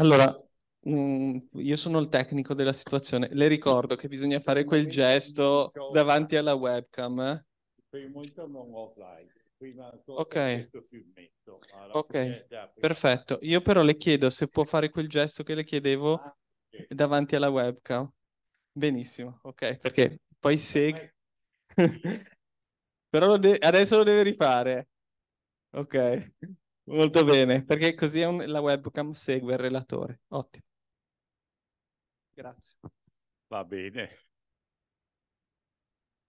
Allora, mh, mm, io sono il tecnico della situazione. Le ricordo che bisogna fare quel gesto davanti alla webcam. eh? Primo intorno offline. Prima ancora Ok. filmetto. Ma Ok, prima- Perfetto. Io però le chiedo se può fare quel gesto che le chiedevo Ah, ok. davanti alla webcam. Benissimo, ok, perché poi se... Però lo de- adesso lo deve rifare. Ok. Molto bene, perché così un, la webcam segue il relatore. Ottimo. Grazie. Va bene.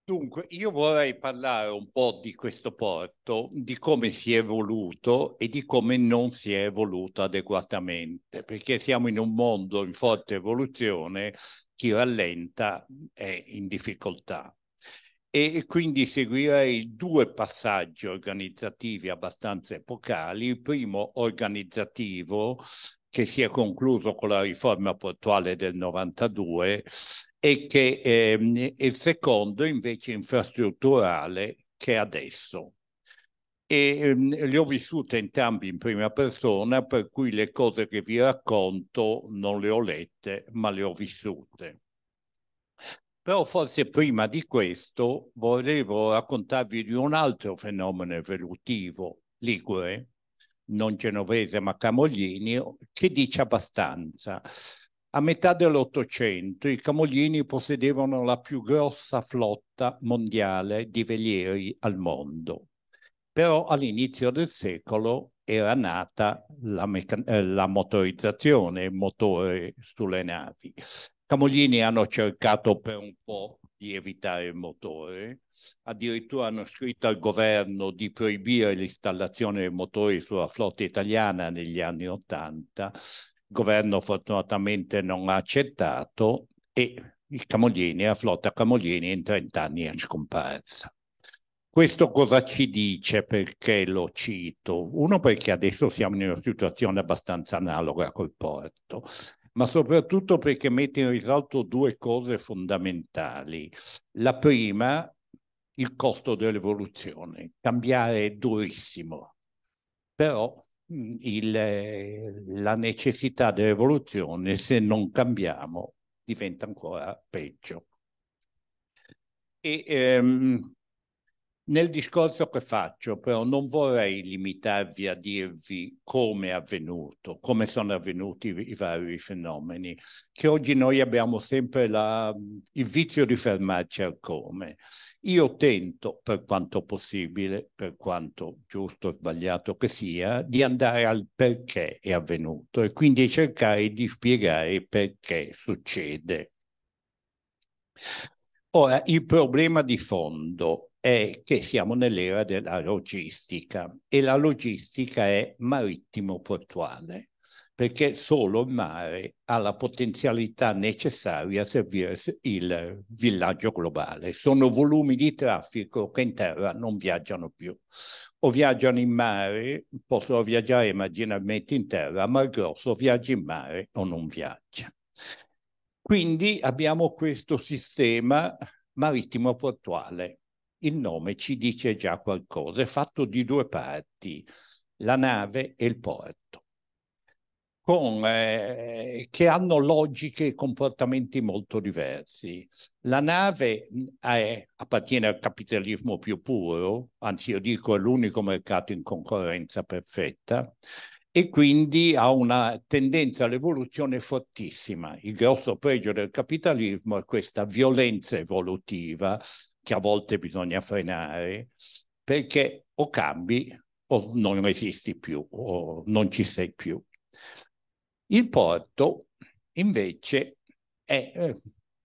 Dunque, io vorrei parlare un po' di questo porto, di come si è evoluto e di come non si è evoluto adeguatamente, perché siamo in un mondo in forte evoluzione, chi rallenta è in difficoltà e quindi seguirei due passaggi organizzativi abbastanza epocali. Il primo organizzativo che si è concluso con la riforma portuale del 92 e che eh, il secondo invece infrastrutturale che è adesso. E eh, le ho vissute entrambi in prima persona, per cui le cose che vi racconto non le ho lette, ma le ho vissute. Però forse prima di questo volevo raccontarvi di un altro fenomeno evolutivo ligure, non genovese ma camoglini, che dice abbastanza. A metà dell'Ottocento i Camoglini possedevano la più grossa flotta mondiale di velieri al mondo, però all'inizio del secolo era nata la, eh, la motorizzazione, il motore sulle navi Camoglini hanno cercato per un po' di evitare il motore, addirittura hanno scritto al governo di proibire l'installazione dei motori sulla flotta italiana negli anni Ottanta, il governo fortunatamente non ha accettato e il Camoglini, la flotta Camoglini in 30 anni è scomparsa. Questo cosa ci dice? Perché lo cito? Uno perché adesso siamo in una situazione abbastanza analoga col porto ma soprattutto perché mette in risalto due cose fondamentali. La prima, il costo dell'evoluzione. Cambiare è durissimo, però mm, il, eh, la necessità dell'evoluzione, se non cambiamo, diventa ancora peggio. E, ehm, nel discorso che faccio però non vorrei limitarvi a dirvi come è avvenuto, come sono avvenuti i, vari fenomeni, che oggi noi abbiamo sempre la, il vizio di fermarci al come. Io tento, per quanto possibile, per quanto giusto o sbagliato che sia, di andare al perché è avvenuto e quindi cercare di spiegare perché succede. Ora, il problema di fondo è che siamo nell'era della logistica e la logistica è marittimo portuale perché solo il mare ha la potenzialità necessaria a servire il villaggio globale. Sono volumi di traffico che in terra non viaggiano più. O viaggiano in mare, possono viaggiare marginalmente in terra, ma il grosso viaggia in mare o non viaggia. Quindi abbiamo questo sistema marittimo portuale il nome ci dice già qualcosa, è fatto di due parti, la nave e il porto, con, eh, che hanno logiche e comportamenti molto diversi. La nave mm, è, appartiene al capitalismo più puro, anzi io dico è l'unico mercato in concorrenza perfetta, e quindi ha una tendenza all'evoluzione fortissima. Il grosso pregio del capitalismo è questa violenza evolutiva che a volte bisogna frenare perché o cambi o non resisti più o non ci sei più. Il porto invece è, eh,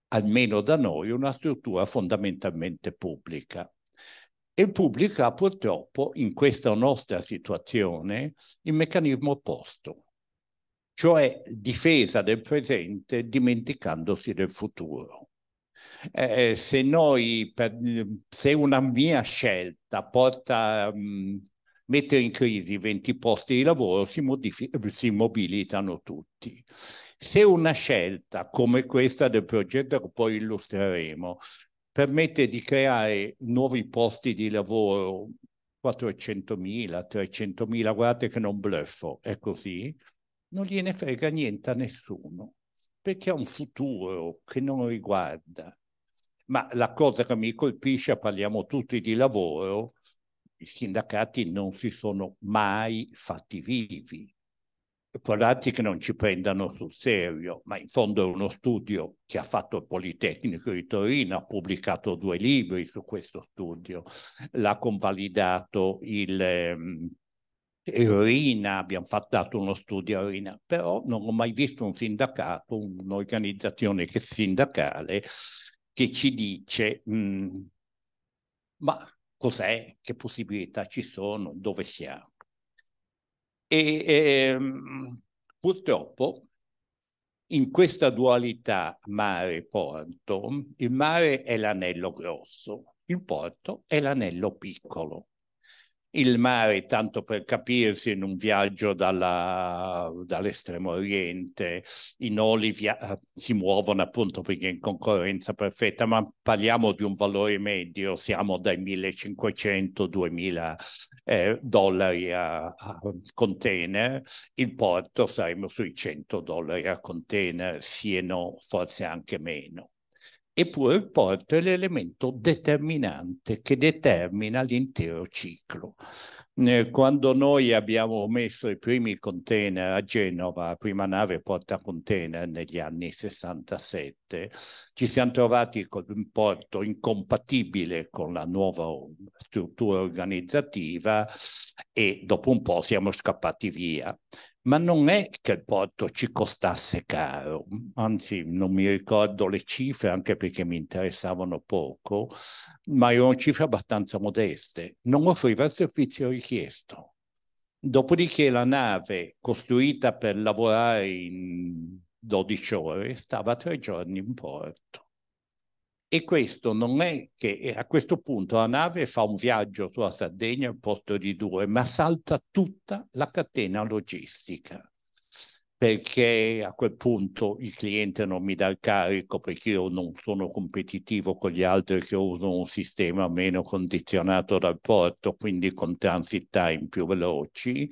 almeno da noi, una struttura fondamentalmente pubblica e pubblica purtroppo in questa nostra situazione il meccanismo opposto, cioè difesa del presente dimenticandosi del futuro. Eh, se noi, per, ehm, se una mia scelta porta, mh, mettere in crisi 20 posti di lavoro, si, si mobilitano tutti. Se una scelta come questa del progetto che poi illustreremo permette di creare nuovi posti di lavoro, 400.000, 300.000, guardate che non bluffo, è così, non gliene frega niente a nessuno perché ha un futuro che non riguarda. Ma la cosa che mi colpisce, parliamo tutti di lavoro, i sindacati non si sono mai fatti vivi. Guardati che non ci prendano sul serio, ma in fondo è uno studio che ha fatto il Politecnico di Torino, ha pubblicato due libri su questo studio, l'ha convalidato il ehm, Eroina, abbiamo fatto uno studio a Eroina, però non ho mai visto un sindacato, un'organizzazione che sindacale che ci dice mh, mm, ma cos'è, che possibilità ci sono, dove siamo. E ehm, purtroppo in questa dualità mare-porto, il mare è l'anello grosso, il porto è l'anello piccolo il mare, tanto per capirsi, in un viaggio dalla, dall'estremo oriente, i noli via- eh, si muovono appunto perché in concorrenza perfetta, ma parliamo di un valore medio, siamo dai 1500-2000 eh, dollari a, a, container, il porto saremo sui 100 dollari a container, sieno forse anche meno eppure il porto è l'elemento determinante che determina l'intero ciclo. Eh, quando noi abbiamo messo i primi container a Genova, la prima nave porta container negli anni 67, ci siamo trovati con un porto incompatibile con la nuova struttura organizzativa e dopo un po' siamo scappati via ma non è che il porto ci costasse caro, anzi non mi ricordo le cifre anche perché mi interessavano poco, ma erano cifre abbastanza modeste, non offriva il servizio richiesto. Dopodiché la nave costruita per lavorare in 12 ore stava tre giorni in porto. E questo non è che eh, a questo punto la nave fa un viaggio sulla Sardegna al posto di due, ma salta tutta la catena logistica perché a quel punto il cliente non mi dà il carico perché io non sono competitivo con gli altri che usano un sistema meno condizionato dal porto, quindi con transit time più veloci.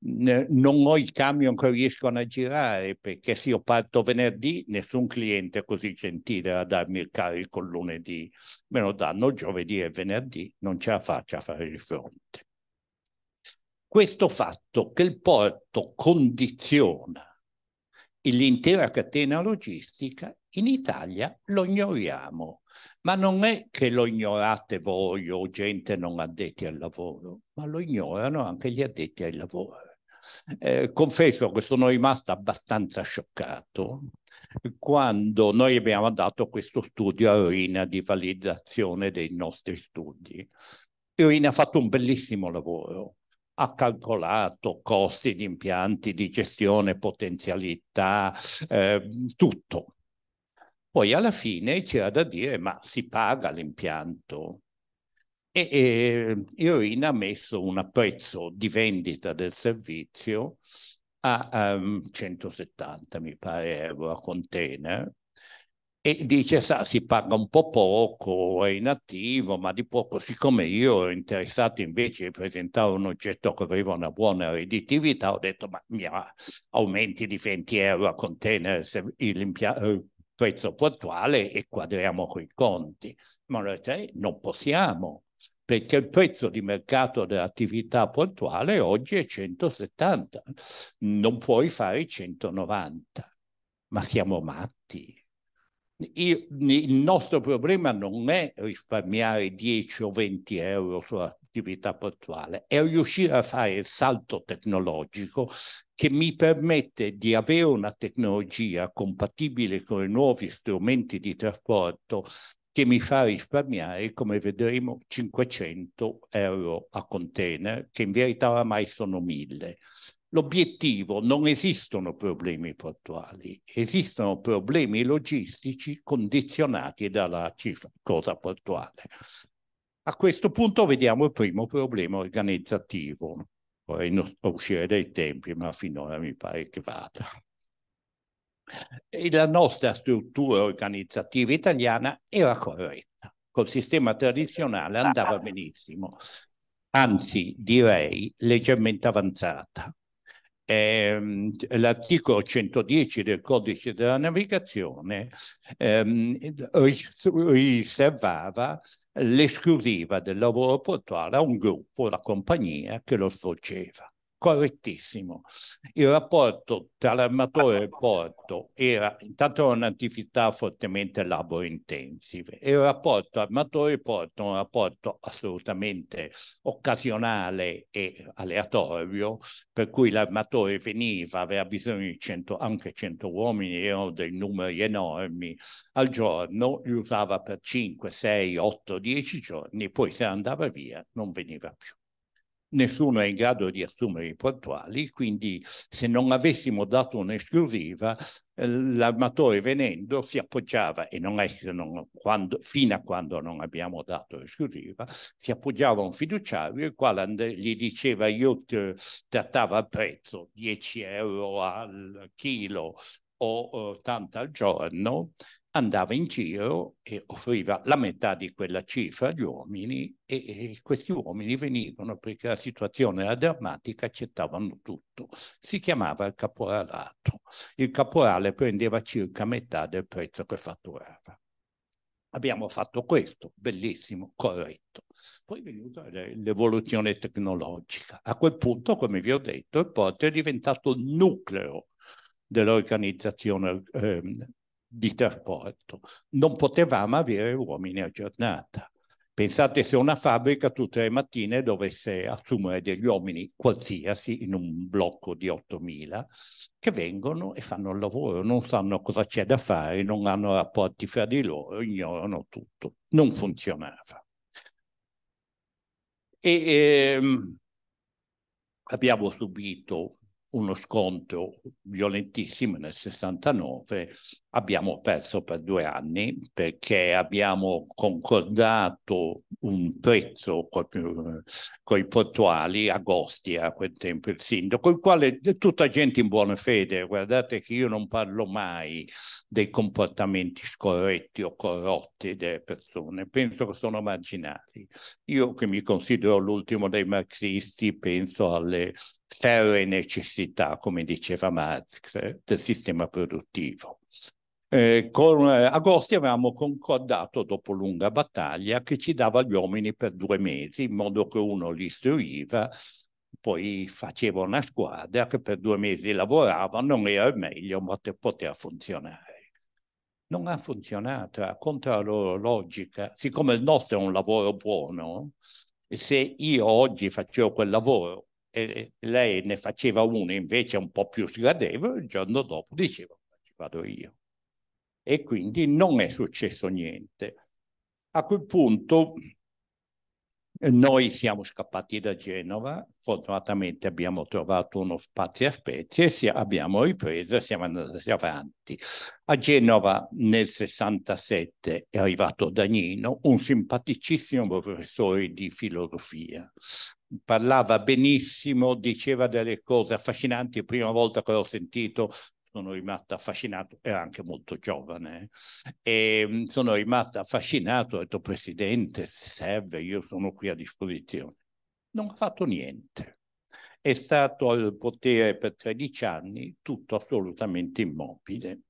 Non ho i camion che riescono a girare perché se io parto venerdì nessun cliente è così gentile a darmi il carico lunedì, me lo danno giovedì e venerdì, non ce la faccio a fare il fronte questo fatto che il porto condiziona l'intera catena logistica in Italia lo ignoriamo, ma non è che lo ignorate voi o gente non addetti al lavoro, ma lo ignorano anche gli addetti al lavoro. Eh, confesso che sono rimasto abbastanza scioccato quando noi abbiamo dato questo studio a Rina di validazione dei nostri studi. Rina ha fatto un bellissimo lavoro, ha calcolato costi di impianti di gestione, potenzialità, eh, tutto. Poi alla fine c'era da dire ma si paga l'impianto. E, e Irina ha messo un prezzo di vendita del servizio a um, ehm, 170 mi pare euro a container e dice, sa, si paga un po' poco, è inattivo, ma di poco, siccome io ero interessato invece di presentare un oggetto che aveva una buona redditività, ho detto, ma mi aumenti di 20 euro a container il prezzo portuale e quadriamo quei conti. Ma in realtà eh, non possiamo, perché il prezzo di mercato dell'attività portuale oggi è 170, non puoi fare 190. Ma siamo matti il nostro problema non è risparmiare 10 o 20 euro sull'attività portuale, è riuscire a fare il salto tecnologico che mi permette di avere una tecnologia compatibile con i nuovi strumenti di trasporto che mi fa risparmiare, come vedremo, 500 euro a container, che in verità oramai sono 1000. L'obiettivo non esistono problemi portuali, esistono problemi logistici condizionati dalla cifra, cosa portuale. A questo punto vediamo il primo problema organizzativo. Vorrei non uscire dai tempi, ma finora mi pare che vada. E la nostra struttura organizzativa italiana era corretta. Col sistema tradizionale andava benissimo, anzi direi leggermente avanzata ehm, l'articolo 110 del codice della navigazione ehm, riservava l'esclusiva del lavoro portuale a un gruppo, la compagnia che lo svolgeva correttissimo. Il rapporto tra l'armatore e il porto era, intanto era un'attività fortemente labor intensive e il rapporto armatore-porto e è un rapporto assolutamente occasionale e aleatorio, per cui l'armatore veniva, aveva bisogno di cento, anche 100 uomini, erano dei numeri enormi al giorno, li usava per 5, 6, 8, 10 giorni, poi se andava via non veniva più nessuno è in grado di assumere i puntuali, quindi se non avessimo dato un'esclusiva, eh, l'armatore venendo si appoggiava, e non è non, quando, fino a quando non abbiamo dato l'esclusiva, si appoggiava a un fiduciario il quale gli diceva io trattava a prezzo 10 euro al chilo o eh, tanto al giorno andava in giro e offriva la metà di quella cifra agli uomini e, e, questi uomini venivano perché la situazione era drammatica, accettavano tutto. Si chiamava il caporalato. Il caporale prendeva circa metà del prezzo che fatturava. Abbiamo fatto questo, bellissimo, corretto. Poi è venuta l'evoluzione tecnologica. A quel punto, come vi ho detto, il porto è diventato il nucleo dell'organizzazione eh, di trasporto. Non potevamo avere uomini a giornata. Pensate se una fabbrica tutte le mattine dovesse assumere degli uomini qualsiasi in un blocco di 8.000 che vengono e fanno il lavoro, non sanno cosa c'è da fare, non hanno rapporti fra di loro, ignorano tutto. Non funzionava. E, ehm, abbiamo subito uno scontro violentissimo nel 69 abbiamo perso per due anni perché abbiamo concordato un prezzo con i portuali, Agosti a quel tempo il sindaco, il quale tutta gente in buona fede, guardate che io non parlo mai dei comportamenti scorretti o corrotti delle persone, penso che sono marginali. Io che mi considero l'ultimo dei marxisti penso alle serre necessità, come diceva Marx, eh, del sistema produttivo. Eh, con eh, Agosti avevamo concordato, dopo lunga battaglia, che ci dava gli uomini per due mesi, in modo che uno li istruiva, poi faceva una squadra che per due mesi lavorava, non era il meglio, ma poteva funzionare. Non ha funzionato, era contro la loro logica. Siccome il nostro è un lavoro buono, e se io oggi facevo quel lavoro e lei ne faceva uno invece un po' più sgradevole, il giorno dopo dicevo, ci vado io e quindi non è successo niente. A quel punto noi siamo scappati da Genova, fortunatamente abbiamo trovato uno spazio a Spezie, abbiamo ripreso e siamo andati avanti. A Genova nel 67 è arrivato Dagnino, un simpaticissimo professore di filosofia. Parlava benissimo, diceva delle cose affascinanti, prima volta che l'ho sentito sono rimasto affascinato, era anche molto giovane, e eh. ehm, sono rimasto affascinato, ho detto Presidente, se serve, io sono qui a disposizione. Non ha fatto niente. È stato al potere per 13 anni, tutto assolutamente immobile.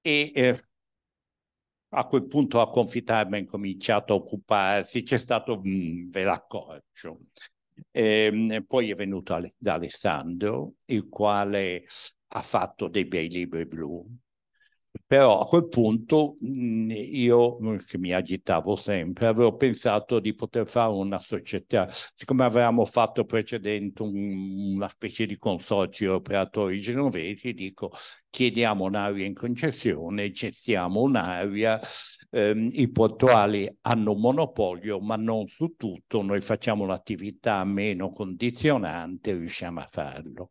E eh, a quel punto la confitarmi ha incominciato a occuparsi, c'è stato un ve l'accorcio. E, ehm, poi è venuto Ale, da Alessandro, il quale ha fatto dei bei libri blu. Però a quel punto mm, io, mm, che mi agitavo sempre, avevo pensato di poter fare una società, siccome avevamo fatto precedente una specie di consorzio operatori genovesi, dico chiediamo un'area in concessione, gestiamo un'area, ehm, i portuali hanno un monopolio ma non su tutto, noi facciamo un'attività meno condizionante, riusciamo a farlo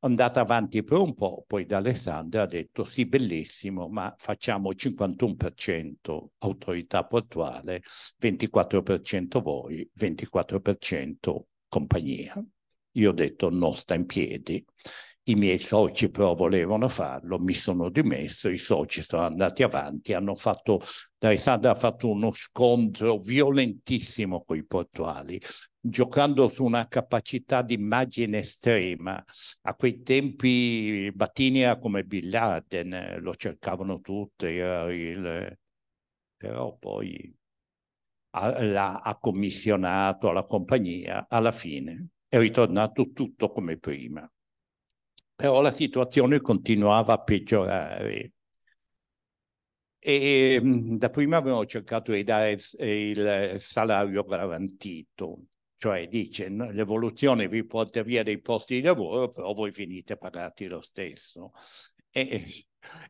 andata avanti per un po', poi D'Alessandro ha detto sì, bellissimo, ma facciamo 51% autorità portuale, 24% voi, 24% compagnia. Io ho detto non sta in piedi. I miei soci però volevano farlo, mi sono dimesso, i soci sono andati avanti, hanno fatto, D'Alessandro ha fatto uno scontro violentissimo con i portuali, giocando su una capacità di immagine estrema. A quei tempi Battini era come Bin Laden, eh, lo cercavano tutti, il... però poi l'ha ha commissionato alla compagnia, alla fine è ritornato tutto come prima. Però la situazione continuava a peggiorare. E ehm, da prima avevano cercato di dare il salario garantito, cioè dice no, l'evoluzione vi porta via dei posti di lavoro, però voi finite pagati lo stesso. E,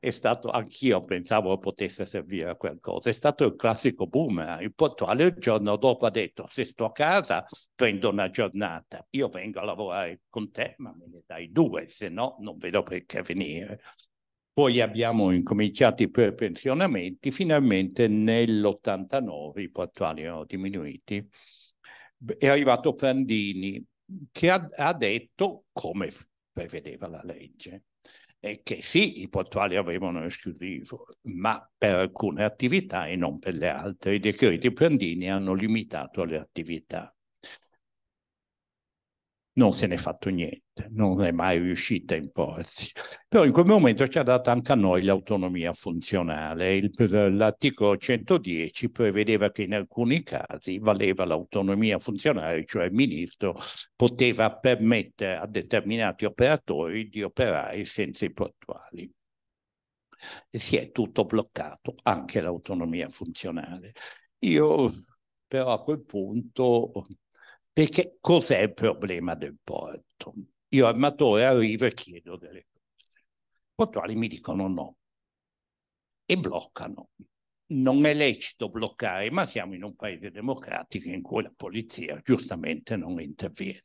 è stato, anch'io pensavo potesse servire a qualcosa, è stato il classico boomerang, il portuale il giorno dopo ha detto se sto a casa prendo una giornata, io vengo a lavorare con te ma me ne dai due, se no non vedo perché venire. Poi abbiamo incominciato i prepensionamenti, finalmente nell'89 i portuali erano diminuiti è arrivato Prandini che ha, ha detto, come prevedeva la legge, eh, che sì, i portuali avevano esclusivo, ma per alcune attività e non per le altre. I decreti Prandini hanno limitato le attività non se n'è fatto niente, non è mai riuscita a imporsi. Però in quel momento ci ha dato anche a noi l'autonomia funzionale. Il, l'articolo 110 prevedeva che in alcuni casi valeva l'autonomia funzionale, cioè il ministro poteva permettere a determinati operatori di operare senza i portuali. E si è tutto bloccato, anche l'autonomia funzionale. Io però a quel punto perché cos'è il problema del porto? Io armatore arrivo e chiedo delle cose. I Portuali mi dicono no e bloccano. Non è lecito bloccare, ma siamo in un paese democratico in cui la polizia giustamente non interviene.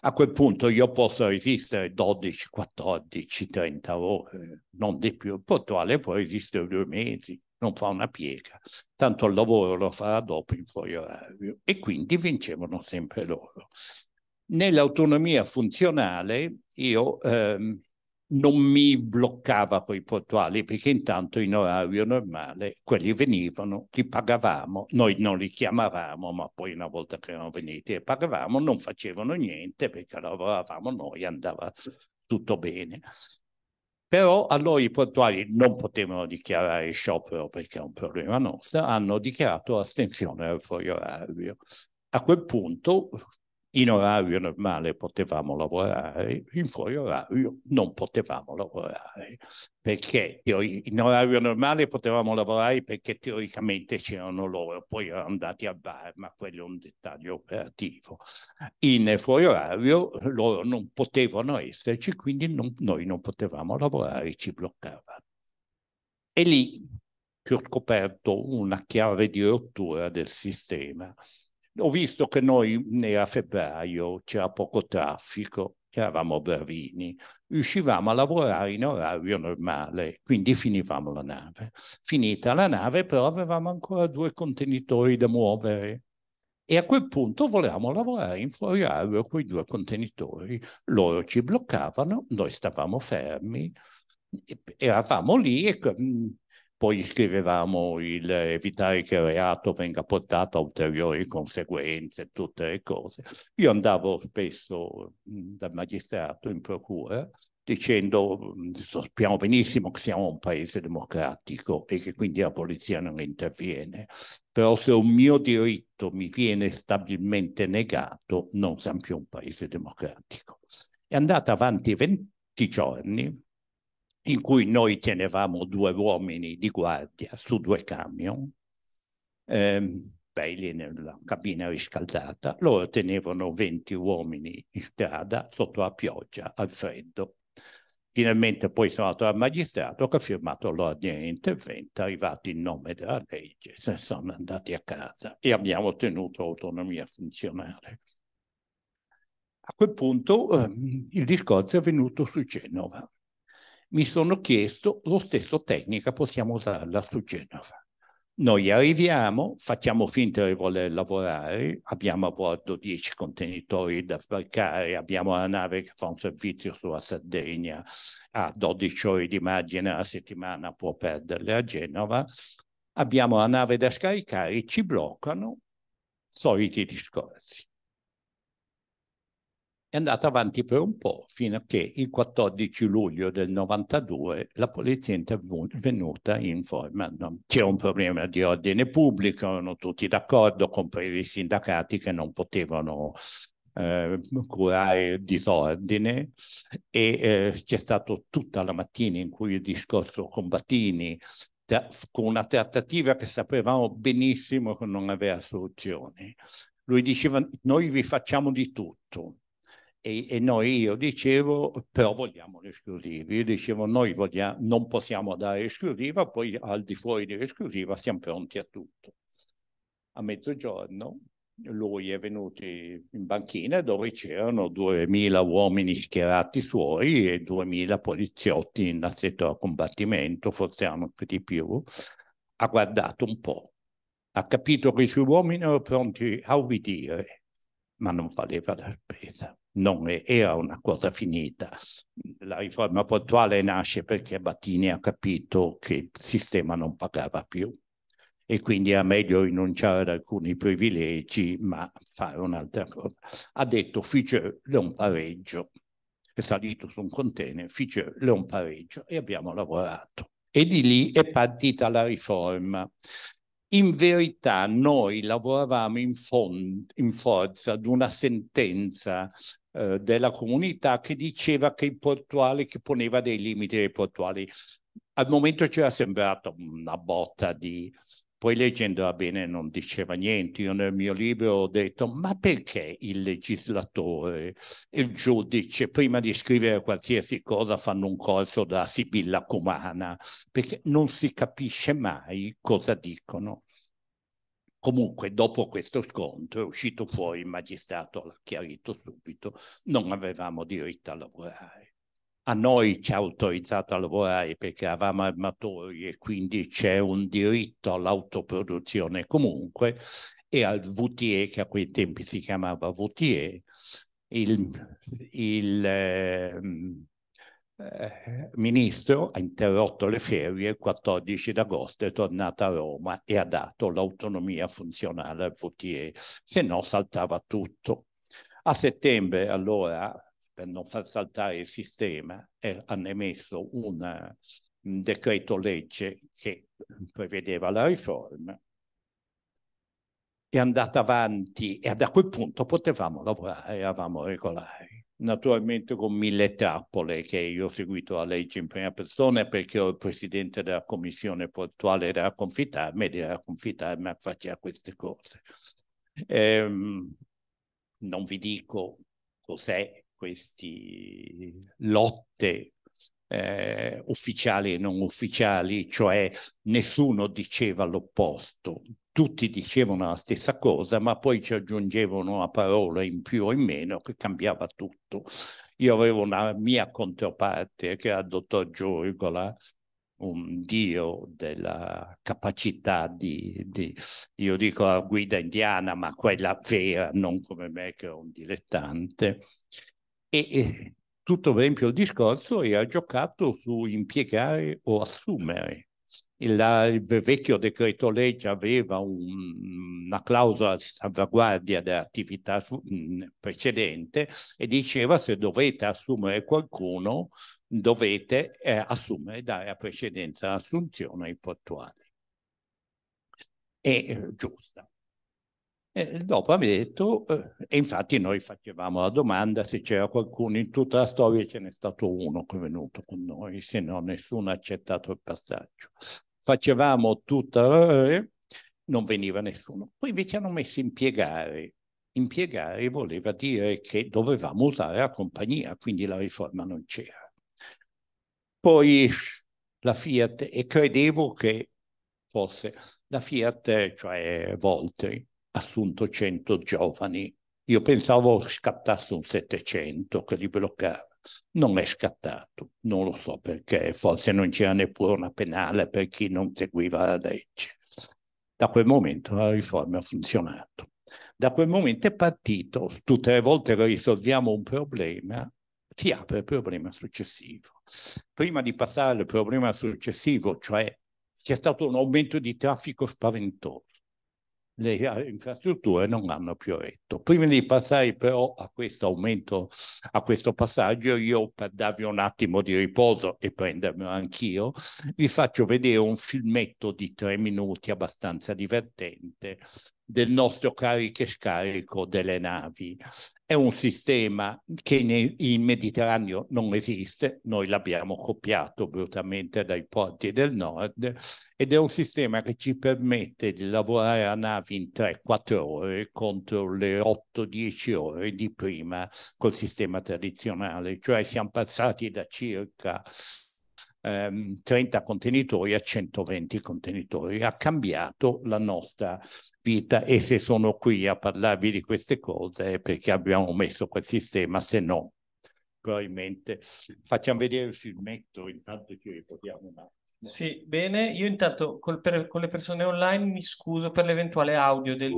A quel punto io posso resistere 12, 14, 30 ore, non di più. Il portuale può resistere due mesi, non fa una piega, tanto il lavoro lo farà dopo in fuori orario e quindi vincevano sempre loro. Nell'autonomia funzionale io ehm, non mi bloccava con i portuali perché intanto in orario normale quelli venivano, li pagavamo, noi non li chiamavamo, ma poi una volta che erano venuti e pagavamo non facevano niente perché lavoravamo noi, andava tutto bene. Però allora i portuali non potevano dichiarare sciopero perché è un problema nostro, hanno dichiarato astensione al fuori orario. A quel punto in orario normale potevamo lavorare, in fuori orario non potevamo lavorare, perché in orario normale potevamo lavorare perché teoricamente c'erano loro, poi erano andati a bar, ma quello è un dettaglio operativo. In fuori orario loro non potevano esserci, quindi non, noi non potevamo lavorare, ci bloccavano. E lì che ho scoperto una chiave di rottura del sistema ho visto che noi a febbraio, c'era poco traffico, eravamo bravini, riuscivamo a lavorare in orario normale, quindi finivamo la nave. Finita la nave, però avevamo ancora due contenitori da muovere. E a quel punto volevamo lavorare in fuori aereo con i due contenitori. Loro ci bloccavano, noi stavamo fermi, eravamo lì e mm, poi scrivevamo il evitare che il reato venga portato a ulteriori conseguenze, tutte le cose. Io andavo spesso dal magistrato in procura dicendo sappiamo benissimo che siamo un paese democratico e che quindi la polizia non interviene, però se un mio diritto mi viene stabilmente negato non siamo più un paese democratico. È andata avanti 20 giorni in cui noi tenevamo due uomini di guardia su due camion, eh, belli nella cabina riscaldata, loro tenevano 20 uomini in strada sotto la pioggia, al freddo. Finalmente poi sono andato al magistrato che ha firmato l'ordine di intervento, arrivato in nome della legge, se sono andati a casa e abbiamo ottenuto autonomia funzionale. A quel punto eh, il discorso è venuto su Genova mi sono chiesto lo stesso tecnica possiamo usarla su Genova. Noi arriviamo, facciamo finta di voler lavorare, abbiamo a bordo 10 contenitori da sbarcare, abbiamo la nave che fa un servizio sulla Sardegna a 12 ore di margine alla settimana, può perderle a Genova, abbiamo la nave da scaricare, ci bloccano, soliti discorsi è andata avanti per un po' fino a che il 14 luglio del 92 la polizia è intervenuta in forma. No? C'era un problema di ordine pubblico, erano tutti d'accordo, compresi i sindacati che non potevano eh, curare il disordine e eh, c'è stato tutta la mattina in cui il discorso con Battini tra- con una trattativa che sapevamo benissimo che non aveva soluzioni. Lui diceva noi vi facciamo di tutto, e, e, noi, io dicevo, però vogliamo l'esclusiva. Io dicevo, noi vogliamo, non possiamo dare esclusiva, poi al di fuori dell'esclusiva siamo pronti a tutto. A mezzogiorno lui è venuto in banchina dove c'erano 2.000 uomini schierati suoi e 2.000 poliziotti in assetto a combattimento, forse anche di più. Ha guardato un po', ha capito che i suoi uomini erano pronti a ubbidire, ma non valeva la spesa non era una cosa finita. La riforma portuale nasce perché Battini ha capito che il sistema non pagava più e quindi era meglio rinunciare ad alcuni privilegi ma fare un'altra cosa. Ha detto le un pareggio, è salito su un container, le un pareggio e abbiamo lavorato. E di lì è partita la riforma. In verità noi lavoravamo in, in forza di una sentenza eh, della comunità che diceva che i portuali, che poneva dei limiti ai portuali. Al momento ci era sembrato una botta di, poi leggendo va ah, bene non diceva niente, io nel mio libro ho detto ma perché il legislatore e il giudice prima di scrivere qualsiasi cosa fanno un corso da Sibilla Comana? Perché non si capisce mai cosa dicono. Comunque, dopo questo scontro è uscito fuori il magistrato, l'ha chiarito subito, non avevamo diritto a lavorare a noi ci ha autorizzato a lavorare perché eravamo armatori e quindi c'è un diritto all'autoproduzione comunque e al VTE che a quei tempi si chiamava VTE il, il ehm, eh, ministro ha interrotto le ferie il 14 d'agosto è tornato a Roma e ha dato l'autonomia funzionale al VTE se no saltava tutto a settembre allora per non far saltare il sistema, eh, hanno emesso eh, un decreto legge che prevedeva la riforma, è andata avanti e da quel punto potevamo lavorare, eravamo regolari. Naturalmente con mille trappole che io ho seguito la legge in prima persona perché ero il presidente della commissione portuale della Confitarme e della Confitarme faceva queste cose. Ehm, non vi dico cos'è queste lotte eh, ufficiali e non ufficiali, cioè nessuno diceva l'opposto, tutti dicevano la stessa cosa, ma poi ci aggiungevano una parola in più o in meno che cambiava tutto. Io avevo una mia controparte che era il dottor Giorgola, un dio della capacità di, di, io dico la guida indiana, ma quella vera, non come me che è un dilettante, e, tutto per esempio il discorso era giocato su impiegare o assumere. La, il, vecchio decreto legge aveva un, una clausola di salvaguardia dell'attività precedente e diceva se dovete assumere qualcuno dovete eh, assumere, dare a precedenza l'assunzione ai portuali. È eh, giusta. E dopo ha detto, eh, e infatti noi facevamo la domanda se c'era qualcuno in tutta la storia, ce n'è stato uno che è venuto con noi, se no nessuno ha accettato il passaggio. Facevamo tutta, eh, non veniva nessuno. Poi invece hanno messo impiegare. Impiegare voleva dire che dovevamo usare la compagnia, quindi la riforma non c'era. Poi la Fiat, e credevo che fosse la Fiat, cioè Voltri, assunto 100 giovani. Io pensavo scattasse un 700 che li bloccava. Non è scattato, non lo so perché, forse non c'era neppure una penale per chi non seguiva la legge. Da quel momento la riforma ha funzionato. Da quel momento è partito, tutte le volte che risolviamo un problema, si apre il problema successivo. Prima di passare al problema successivo, cioè c'è stato un aumento di traffico spaventoso, le infrastrutture non hanno più retto. Prima di passare però a questo aumento, a questo passaggio, io per darvi un attimo di riposo e prendermelo anch'io, vi faccio vedere un filmetto di tre minuti abbastanza divertente del nostro carico e scarico delle navi. È un sistema che in Mediterraneo non esiste, noi l'abbiamo copiato brutalmente dai porti del nord ed è un sistema che ci permette di lavorare a navi in 3-4 ore contro le 8-10 ore di prima col sistema tradizionale, cioè siamo passati da circa ehm, 30 contenitori a 120 contenitori. Ha cambiato la nostra vita e se sono qui a parlarvi di queste cose è perché abbiamo messo quel sistema, se no probabilmente facciamo vedere il filmetto intanto ci ricordiamo un attimo. Sì, bene. Io intanto col, per, con le persone online mi scuso per l'eventuale audio del...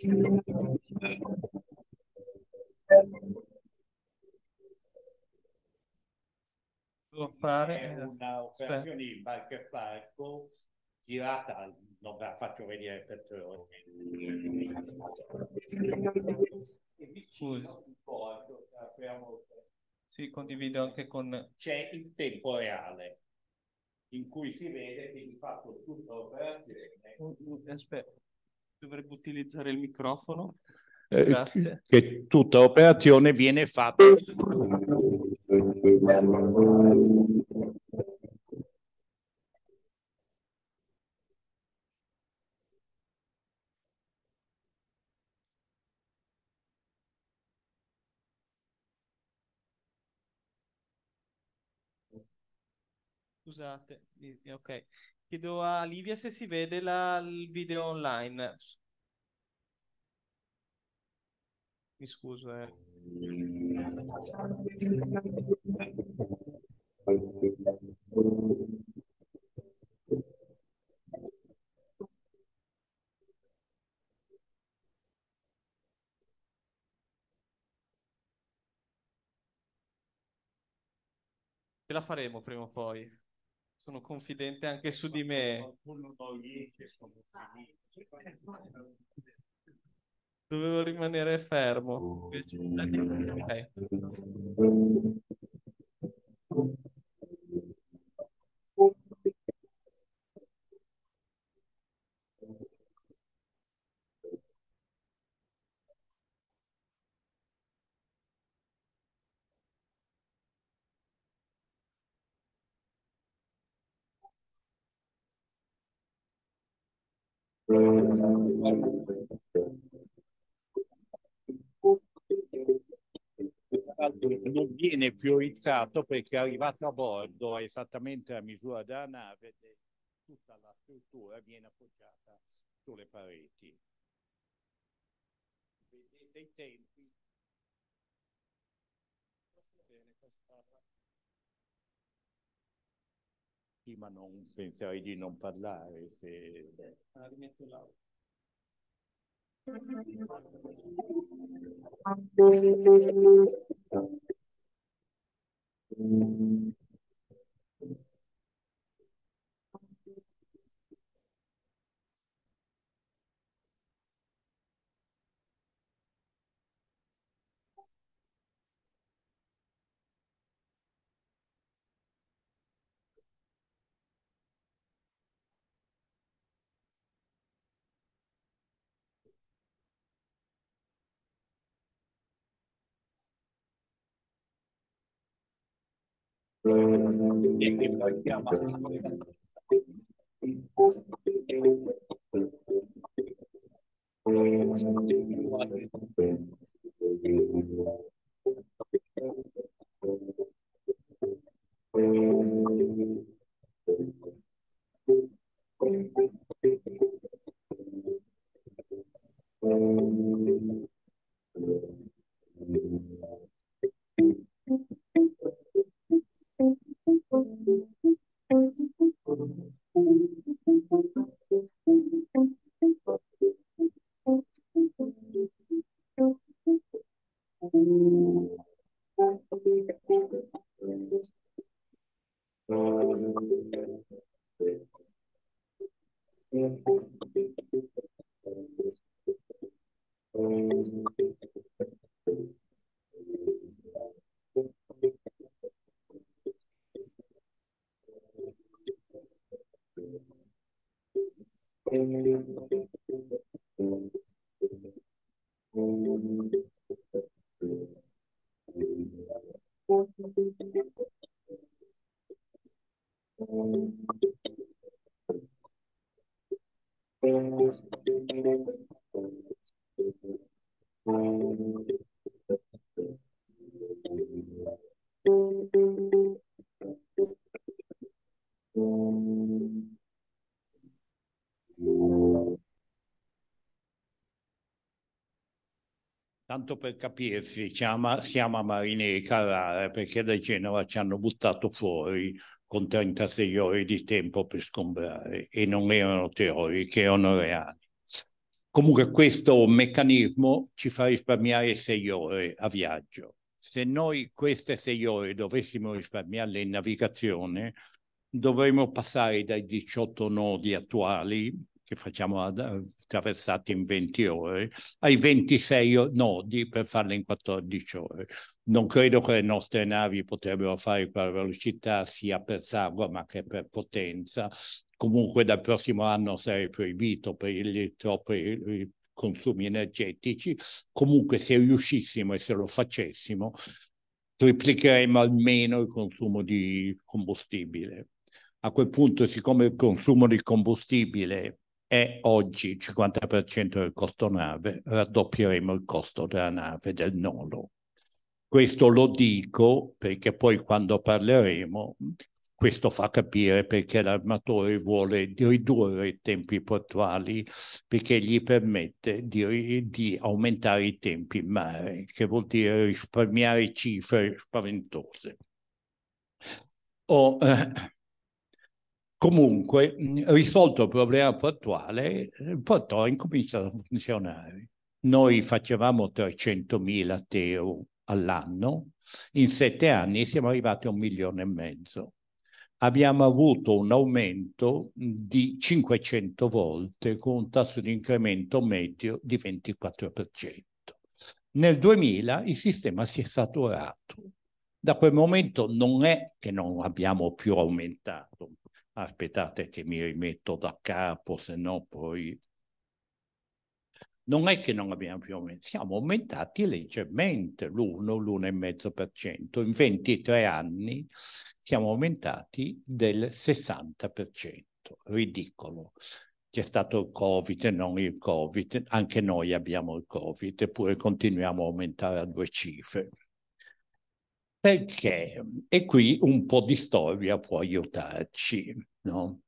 Thank you. fare eh, un'operazione di Biker Parco girata, non ve la faccio vedere per tre ore. E vicino un porto, eh, condivido anche con... C'è il tempo reale in cui si vede che di fatto tutta l'operazione... Oh, aspetta, dovrebbe utilizzare il microfono. Eh, Grazie. Eh, che tutta operazione viene fatta Scusate, ok. Chiedo a Livia se si vede la, il video online. Mi scuso, eh. Ce la faremo prima o poi. Sono confidente anche su di me dovevo rimanere fermo. Okay. Thank non viene priorizzato perché è arrivato a bordo esattamente la misura della nave e tutta la struttura viene appoggiata sulle pareti. Vedete i tempi. Sì, ma non penserei di non parlare se... Rimetto l'auto. Thank you. Thank you. tanto per capirsi, siamo, siamo a Marini Carrara perché da Genova ci hanno buttato fuori con 36 ore di tempo per sgombrare e non erano teoriche, erano reali. Comunque questo meccanismo ci fa risparmiare 6 ore a viaggio. Se noi queste 6 ore dovessimo risparmiarle in navigazione, dovremmo passare dai 18 nodi attuali che facciamo eh, attraversati in 20 ore, ai 26 nodi per farle in 14 ore. Non credo che le nostre navi potrebbero fare quella velocità sia per salvo ma che per potenza. Comunque dal prossimo anno sarà proibito per i troppi consumi energetici. Comunque se riuscissimo e se lo facessimo, triplicheremo almeno il consumo di combustibile. A quel punto, siccome il consumo di combustibile è oggi il 50% del costo nave, raddoppieremo il costo della nave del nolo. Questo lo dico perché poi quando parleremo, questo fa capire perché l'armatore vuole ridurre i tempi portuali, perché gli permette di, di aumentare i tempi in mare, che vuol dire risparmiare cifre spaventose. O, eh, Comunque, mm, risolto il problema portuale, il eh, portò incominciato a funzionare. Noi facevamo 300.000 TEU all'anno, in sette anni siamo arrivati a un milione e mezzo. Abbiamo avuto un aumento di 500 volte con un tasso di incremento medio di 24%. Nel 2000 il sistema si è saturato. Da quel momento non è che non abbiamo più aumentato aspettate che mi rimetto da capo, se no poi... Non è che non abbiamo più aumentato, siamo aumentati leggermente l'1, l'1,5%. In 23 anni siamo aumentati del 60%. Ridicolo c'è stato il Covid, non il Covid, anche noi abbiamo il Covid, eppure continuiamo a aumentare a due cifre. Perché? E qui un po' di storia può aiutarci, no?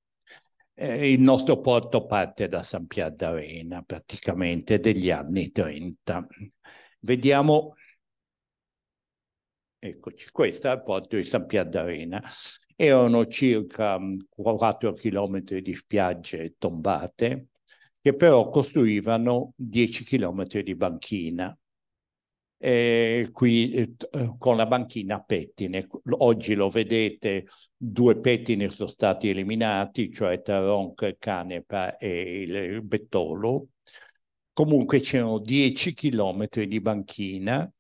Eh, il nostro porto parte da San d'Arena, praticamente degli anni 30. Vediamo, eccoci, questo è il porto di San d'Arena. Erano circa 4 km mm, di spiagge tombate, che però costruivano 10 km di banchina eh, qui eh, con la banchina a pettine. Oggi lo vedete, due pettine sono stati eliminati, cioè Taronc, Canepa e il eh, Bettolo. Comunque c'erano 10 chilometri di banchina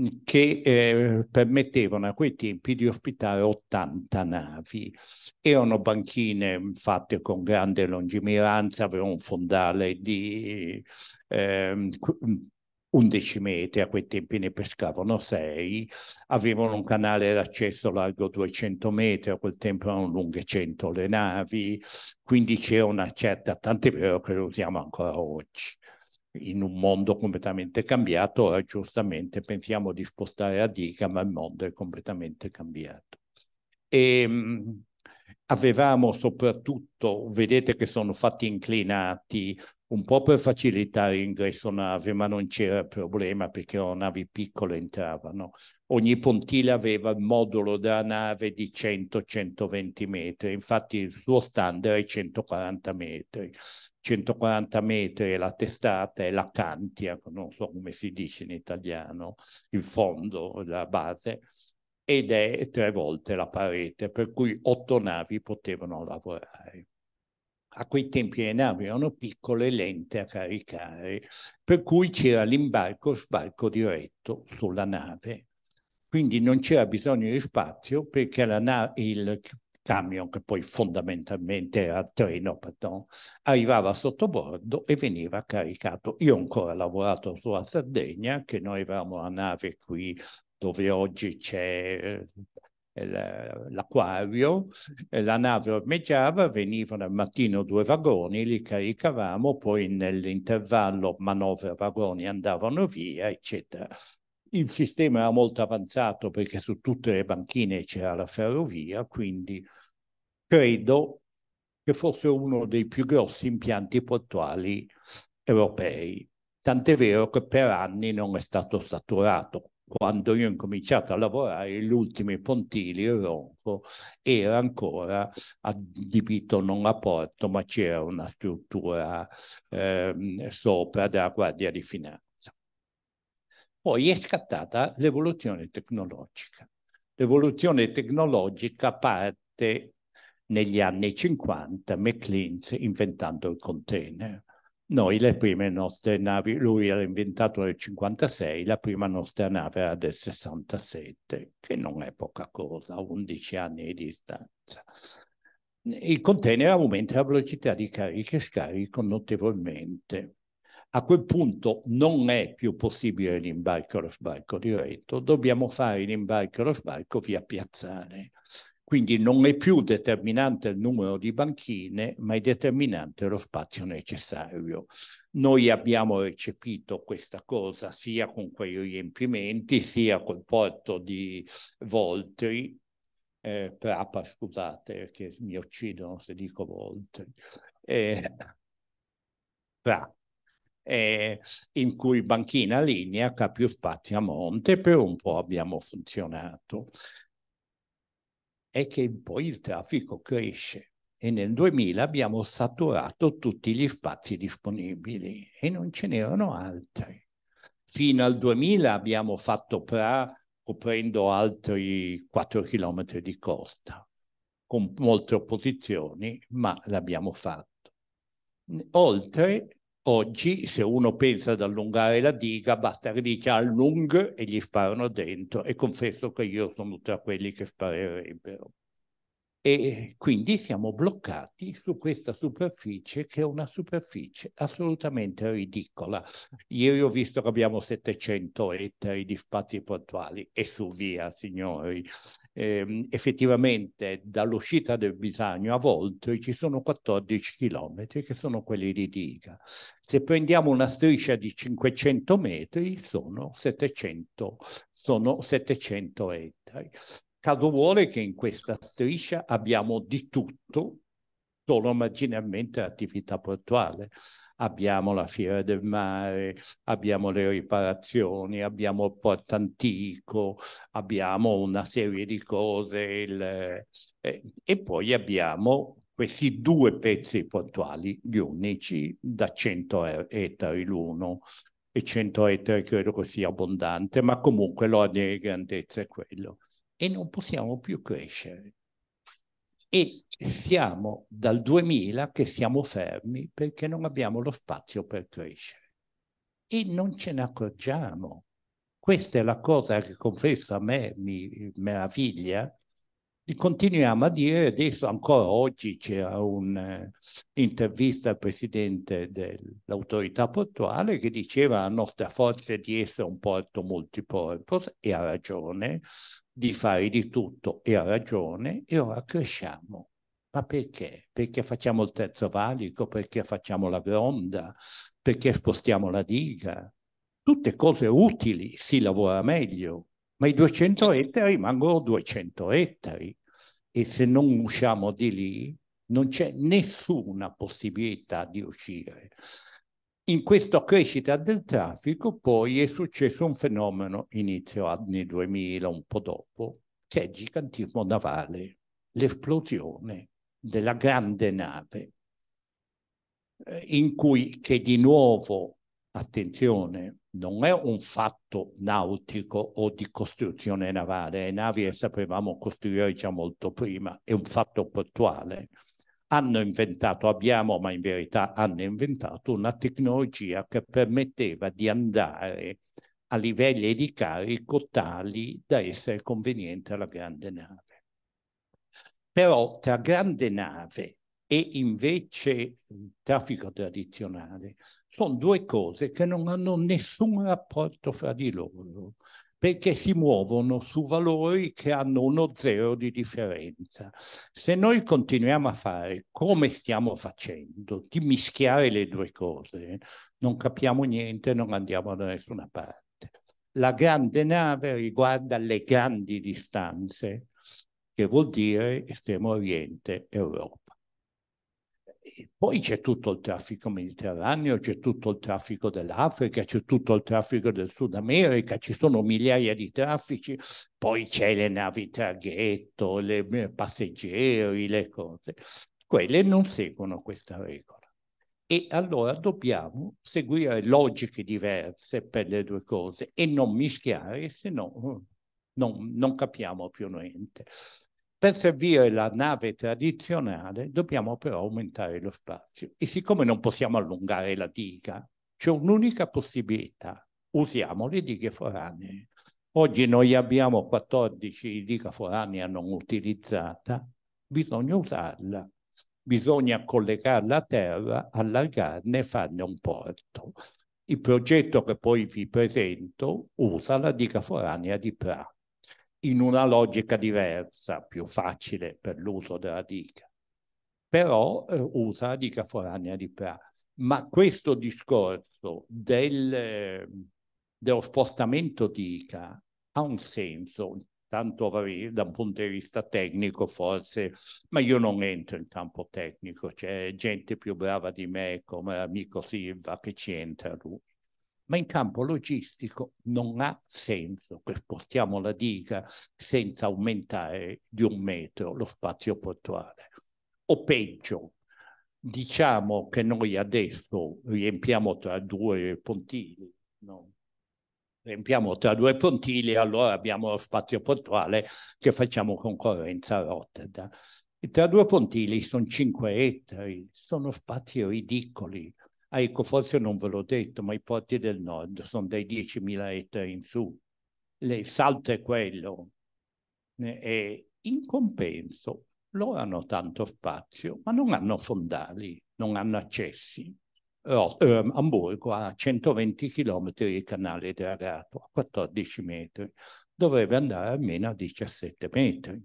mm, che eh, permettevano a quei tempi di ospitare 80 navi. Erano banchine mm, fatte con grande lungimiranza, avevano un fondale di eh, 11 metri, a quei tempi ne pescavano 6, avevano un canale d'accesso largo 200 metri, a quel tempo erano lunghe 100 le navi, quindi c'è una certa, tant'è vero che lo usiamo ancora oggi. In un mondo completamente cambiato, ora giustamente pensiamo di spostare la diga, ma il mondo è completamente cambiato. E, ehm, avevamo soprattutto, vedete che sono fatti inclinati, un po' per facilitare l'ingresso nave, ma non c'era problema perché erano navi piccole, entravano. Ogni pontile aveva il modulo della nave di 100-120 metri, infatti il suo standard è 140 metri. 140 metri è la testata è la cantia, non so come si dice in italiano, il fondo, la base, ed è tre volte la parete, per cui otto navi potevano lavorare a quei tempi le navi erano piccole, e lente a caricare, per cui c'era l'imbarco sbarco diretto sulla nave. Quindi non c'era bisogno di spazio perché nave, il camion, che poi fondamentalmente era treno, pardon, arrivava sotto bordo e veniva caricato. Io ho ancora lavorato sulla Sardegna, che noi avevamo la nave qui dove oggi c'è eh, l'acquario, la nave ormeggiava, venivano al mattino due vagoni, li caricavamo, poi nell'intervallo manovre vagoni andavano via, eccetera. Il sistema era molto avanzato perché su tutte le banchine c'era la ferrovia, quindi credo che fosse uno dei più grossi impianti portuali europei. Tant'è vero che per anni non è stato saturato, quando io ho incominciato a lavorare, gli ultimi Pontilio il Ronco era ancora adibito non a porto, ma c'era una struttura eh, sopra della Guardia di Finanza. Poi è scattata l'evoluzione tecnologica. L'evoluzione tecnologica parte negli anni 50, McLean inventando il container noi le prime nostre navi, lui era inventato nel 56, la prima nostra nave era del 67, che non è poca cosa, 11 anni di distanza. Il container aumenta la velocità di carica e scarico notevolmente. A quel punto non è più possibile l'imbarco allo sbarco diretto, dobbiamo fare l'imbarco allo sbarco via piazzale. Quindi non è più determinante il numero di banchine, ma è determinante lo spazio necessario. Noi abbiamo recepito questa cosa sia con quei riempimenti, sia col porto di Voltri, eh, Prapa, scusate, che mi uccidono se dico Voltri, eh, eh in cui banchina linea, più spazio a monte, per un po' abbiamo funzionato è che poi il traffico cresce e nel 2000 abbiamo saturato tutti gli spazi disponibili e non ce n'erano altri. Fino al 2000 abbiamo fatto PRA coprendo altri 4 km di costa, con molte opposizioni, ma l'abbiamo fatto. Oltre Oggi se uno pensa ad allungare la diga, basta che dice allung e gli sparano dentro e confesso che io sono tra quelli che sparerebbero. E quindi siamo bloccati su questa superficie che è una superficie assolutamente ridicola. Ieri ho visto che abbiamo 700 ettari di spazi portuali e su via, signori eh, effettivamente dall'uscita del bisagno a volte ci sono 14 chilometri che sono quelli di diga. Se prendiamo una striscia di 500 metri sono 700, sono 700 ettari. Caso vuole che in questa striscia abbiamo di tutto, originariamente l'attività portuale. Abbiamo la Fiera del Mare, abbiamo le riparazioni, abbiamo il Porto Antico, abbiamo una serie di cose il, eh, e poi abbiamo questi due pezzi portuali, gli unici, da 100 ettari l'uno, e 100 ettari credo che sia abbondante, ma comunque l'ordine di grandezza è quello. E non possiamo più crescere e siamo dal 2000 che siamo fermi perché non abbiamo lo spazio per crescere e non ce ne accorgiamo. Questa è la cosa che confesso a me mi meraviglia. Continuiamo a dire adesso, ancora oggi c'era un'intervista eh, al presidente dell'autorità portuale che diceva la nostra forza di essere un porto multiporpos e ha ragione, di fare di tutto e ha ragione e ora cresciamo. Ma perché? Perché facciamo il terzo valico, perché facciamo la gronda, perché spostiamo la diga. Tutte cose utili, si lavora meglio, ma i 200 ettari rimangono 200 ettari e se non usciamo di lì non c'è nessuna possibilità di uscire. In questa crescita del traffico poi è successo un fenomeno inizio anni 2000, un po' dopo, che è il gigantismo navale, l'esplosione della grande nave, eh, in cui che di nuovo, attenzione, non è un fatto nautico o di costruzione navale, le navi le sapevamo costruire già molto prima, è un fatto portuale hanno inventato, abbiamo, ma in verità hanno inventato una tecnologia che permetteva di andare a livelli di carico tali da essere conveniente alla grande nave. Però tra grande nave e invece traffico tradizionale sono due cose che non hanno nessun rapporto fra di loro perché si muovono su valori che hanno uno zero di differenza. Se noi continuiamo a fare come stiamo facendo, di mischiare le due cose, non capiamo niente, non andiamo da nessuna parte. La grande nave riguarda le grandi distanze, che vuol dire Estremo Oriente, Europa. E poi c'è tutto il traffico mediterraneo, c'è tutto il traffico dell'Africa, c'è tutto il traffico del Sud America, ci sono migliaia di traffici, poi c'è le navi traghetto, le eh, passeggeri, le cose. Quelle non seguono questa regola. E allora dobbiamo seguire logiche diverse per le due cose e non mischiare, se no eh, non, non capiamo più niente. Per servire la nave tradizionale dobbiamo però aumentare lo spazio e siccome non possiamo allungare la diga, c'è un'unica possibilità, usiamo le dighe foranee. Oggi noi abbiamo 14 dighe foranee non utilizzata, bisogna usarla, bisogna collegarla a terra, allargarne e farne un porto. Il progetto che poi vi presento usa la diga foranea di Prato in una logica diversa, più facile per l'uso della diga, però eh, usa la diga foranea di Pra. Ma questo discorso del, dello spostamento dica ha un senso, tanto da un punto di vista tecnico forse, ma io non entro in campo tecnico, c'è gente più brava di me come l'amico Silva che ci entra lui ma in campo logistico non ha senso che spostiamo la diga senza aumentare di un metro lo spazio portuale. O peggio, diciamo che noi adesso riempiamo tra due pontili, no? riempiamo tra due pontili e allora abbiamo lo spazio portuale che facciamo concorrenza a Rotterdam. E tra due pontili sono 5 ettari, sono spazi ridicoli. Ah, ecco, forse non ve l'ho detto, ma i porti del nord sono dai 10.000 ettari in su. Il salto è quello. E in compenso loro hanno tanto spazio, ma non hanno fondali, non hanno accessi. Hamburgo ehm, ha 120 km di canale dragato a 14 metri, dovrebbe andare almeno a 17 metri.